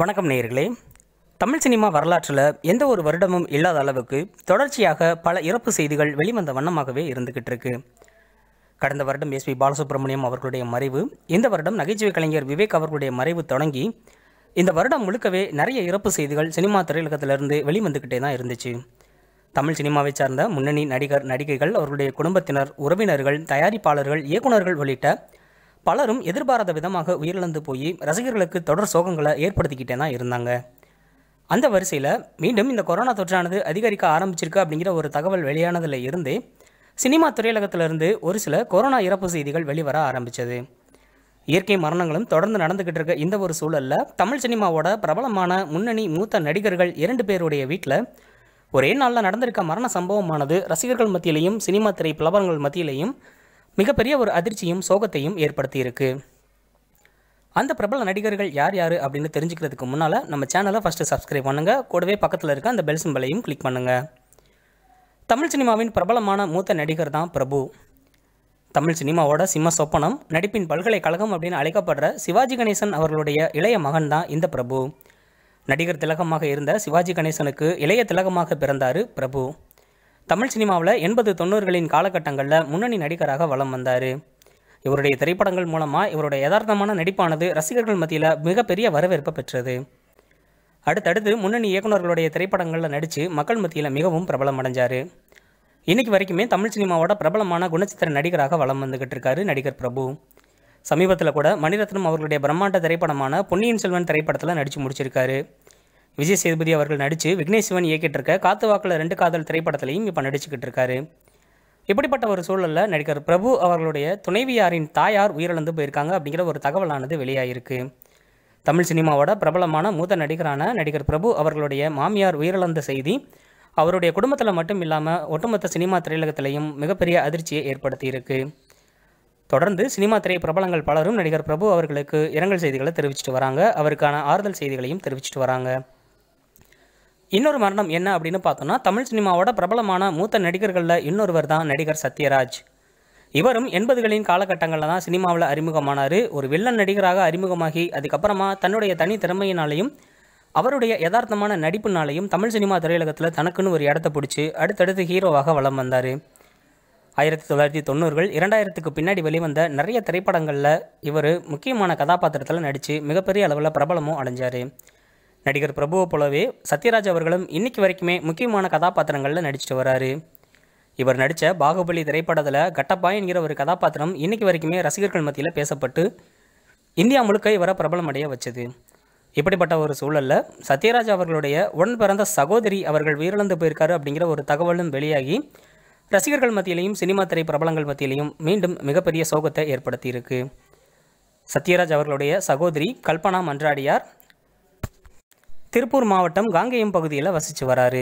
வணக்கம் நேயர்களே தமிழ் சினிமா வரலாற்றில் எந்த ஒரு வருடமும் இல்லாத அளவுக்கு தொடர்ச்சியாக பல இறப்பு செய்திகள் வெளிவந்த வண்ணமாகவே இருந்துகிட்டு இருக்கு கடந்த வருடம் எஸ் பி பாலசுப்ரமணியம் அவர்களுடைய மறைவு இந்த வருடம் நகைச்சுவை கலைஞர் விவேக் அவர்களுடைய மறைவு தொடங்கி இந்த வருடம் முழுக்கவே நிறைய இறப்பு செய்திகள் சினிமா திரையுலகத்திலிருந்து வெளிவந்துக்கிட்டே தான் இருந்துச்சு தமிழ் சினிமாவை சார்ந்த முன்னணி நடிகர் நடிகைகள் அவர்களுடைய குடும்பத்தினர் உறவினர்கள் தயாரிப்பாளர்கள் இயக்குநர்கள் உள்ளிட்ட பலரும் எதிர்பாராத விதமாக உயிரிழந்து போய் ரசிகர்களுக்கு தொடர் சோகங்களை ஏற்படுத்திக்கிட்டே தான் இருந்தாங்க அந்த வரிசையில் மீண்டும் இந்த கொரோனா தொற்றானது அதிகரிக்க ஆரம்பிச்சிருக்கு அப்படிங்கிற ஒரு தகவல் வெளியானதில் இருந்தே சினிமா திரையுலகத்திலிருந்து ஒரு சில கொரோனா இறப்பு செய்திகள் வெளிவர ஆரம்பித்தது இயற்கை மரணங்களும் தொடர்ந்து நடந்துக்கிட்டு இருக்க இந்த ஒரு சூழலில் தமிழ் சினிமாவோட பிரபலமான முன்னணி மூத்த நடிகர்கள் இரண்டு பேருடைய வீட்டில் ஒரே நாளில் நடந்திருக்க மரண சம்பவமானது ரசிகர்கள் மத்தியிலையும் சினிமா திரை பிரபலங்கள் மத்தியிலையும் மிகப்பெரிய ஒரு அதிர்ச்சியும் சோகத்தையும் ஏற்படுத்தியிருக்கு அந்த பிரபல நடிகர்கள் யார் யார் அப்படின்னு தெரிஞ்சுக்கிறதுக்கு முன்னால் நம்ம சேனலை ஃபஸ்ட்டு சப்ஸ்கிரைப் பண்ணுங்கள் கூடவே பக்கத்தில் இருக்க அந்த பெல் சிம்பலையும் கிளிக் பண்ணுங்கள் தமிழ் சினிமாவின் பிரபலமான மூத்த நடிகர் தான் பிரபு தமிழ் சினிமாவோட சிம்ம சொப்பனம் நடிப்பின் பல்கலைக்கழகம் அப்படின்னு அழைக்கப்படுற சிவாஜி கணேசன் அவர்களுடைய இளைய மகன் தான் இந்த பிரபு நடிகர் திலகமாக இருந்த சிவாஜி கணேசனுக்கு இளைய திலகமாக பிறந்தார் பிரபு தமிழ் சினிமாவில் எண்பது தொண்ணூறுகளின் காலகட்டங்களில் முன்னணி நடிகராக வலம் வந்தார் இவருடைய திரைப்படங்கள் மூலமாக இவருடைய யதார்த்தமான நடிப்பானது ரசிகர்கள் மத்தியில் மிகப்பெரிய வரவேற்பை பெற்றது அடுத்தடுத்து முன்னணி இயக்குநர்களுடைய திரைப்படங்களில் நடித்து மக்கள் மத்தியில் மிகவும் பிரபலம் அடைஞ்சார் இன்றைக்கி வரைக்குமே தமிழ் சினிமாவோட பிரபலமான குணச்சித்திர நடிகராக வலம் வந்துக்கிட்டு இருக்காரு நடிகர் பிரபு சமீபத்தில் கூட மணிரத்னம் அவர்களுடைய பிரம்மாண்ட திரைப்படமான பொன்னியின் செல்வன் திரைப்படத்தில் நடித்து முடிச்சிருக்காரு விஜய் சேதுபதி அவர்கள் நடித்து விக்னேஷ் சிவன் இயக்கிட்டு இருக்க காத்து வாக்கில் ரெண்டு காதல் திரைப்படத்திலையும் இப்போ நடிச்சுக்கிட்டு இருக்காரு இப்படிப்பட்ட ஒரு சூழலில் நடிகர் பிரபு அவர்களுடைய துணைவியாரின் தாயார் உயிரிழந்து போயிருக்காங்க அப்படிங்கிற ஒரு தகவலானது வெளியாகிருக்கு தமிழ் சினிமாவோட பிரபலமான மூத்த நடிகரான நடிகர் பிரபு அவர்களுடைய மாமியார் உயிரிழந்த செய்தி அவருடைய குடும்பத்தில் மட்டும் இல்லாமல் ஒட்டுமொத்த சினிமா திரையுலகத்திலையும் மிகப்பெரிய அதிர்ச்சியை ஏற்படுத்தியிருக்கு தொடர்ந்து சினிமா திரை பிரபலங்கள் பலரும் நடிகர் பிரபு அவர்களுக்கு இரங்கல் செய்திகளை தெரிவிச்சிட்டு வராங்க அவருக்கான ஆறுதல் செய்திகளையும் தெரிவிச்சிட்டு வராங்க இன்னொரு மரணம் என்ன அப்படின்னு பார்த்தோன்னா தமிழ் சினிமாவோட பிரபலமான மூத்த நடிகர்களில் இன்னொருவர் தான் நடிகர் சத்யராஜ் இவரும் எண்பதுகளின் காலகட்டங்களில் தான் சினிமாவில் அறிமுகமானார் ஒரு வில்லன் நடிகராக அறிமுகமாகி அதுக்கப்புறமா தன்னுடைய தனி திறமையினாலையும் அவருடைய யதார்த்தமான நடிப்புனாலையும் தமிழ் சினிமா திரையுலகத்தில் தனக்குன்னு ஒரு இடத்த பிடிச்சி அடுத்தடுத்து ஹீரோவாக வலம் வந்தார் ஆயிரத்தி தொள்ளாயிரத்தி தொண்ணூறுகள் இரண்டாயிரத்துக்கு பின்னாடி வெளிவந்த நிறைய திரைப்படங்களில் இவர் முக்கியமான கதாபாத்திரத்தில் நடித்து மிகப்பெரிய அளவில் பிரபலமும் அடைஞ்சார் நடிகர் பிரபுவை போலவே சத்யராஜ் அவர்களும் இன்னைக்கு வரைக்குமே முக்கியமான கதாபாத்திரங்களில் நடிச்சிட்டு வராரு இவர் நடித்த பாகுபலி திரைப்படத்தில் கட்டப்பா என்கிற ஒரு கதாபாத்திரம் இன்னைக்கு வரைக்குமே ரசிகர்கள் மத்தியில் பேசப்பட்டு இந்தியா முழுக்க இவரை பிரபலமடைய வச்சது இப்படிப்பட்ட ஒரு சூழலில் சத்யராஜ் அவர்களுடைய உடன் பிறந்த சகோதரி அவர்கள் உயிரிழந்து போயிருக்காரு அப்படிங்கிற ஒரு தகவலும் வெளியாகி ரசிகர்கள் மத்தியிலையும் சினிமா திரை பிரபலங்கள் மத்தியிலையும் மீண்டும் மிகப்பெரிய சோகத்தை ஏற்படுத்தியிருக்கு சத்யராஜ் அவர்களுடைய சகோதரி கல்பனா மன்றாடியார் திருப்பூர் மாவட்டம் காங்கேயம் பகுதியில் வசித்து வராரு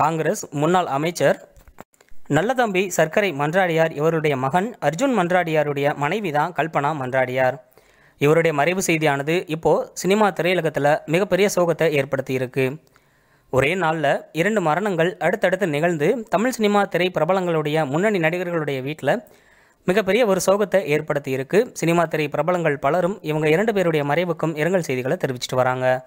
காங்கிரஸ் முன்னாள் அமைச்சர் நல்லதம்பி சர்க்கரை மன்றாடியார் இவருடைய மகன் அர்ஜுன் மன்றாடியாருடைய மனைவி தான் கல்பனா மன்றாடியார் இவருடைய மறைவு செய்தியானது இப்போது சினிமா திரையுலகத்தில் மிகப்பெரிய சோகத்தை ஏற்படுத்தியிருக்கு ஒரே நாளில் இரண்டு மரணங்கள் அடுத்தடுத்து நிகழ்ந்து தமிழ் சினிமா திரை பிரபலங்களுடைய முன்னணி நடிகர்களுடைய வீட்டில் மிகப்பெரிய ஒரு சோகத்தை ஏற்படுத்தியிருக்கு சினிமா திரை பிரபலங்கள் பலரும் இவங்க இரண்டு பேருடைய மறைவுக்கும் இரங்கல் செய்திகளை தெரிவிச்சிட்டு வராங்க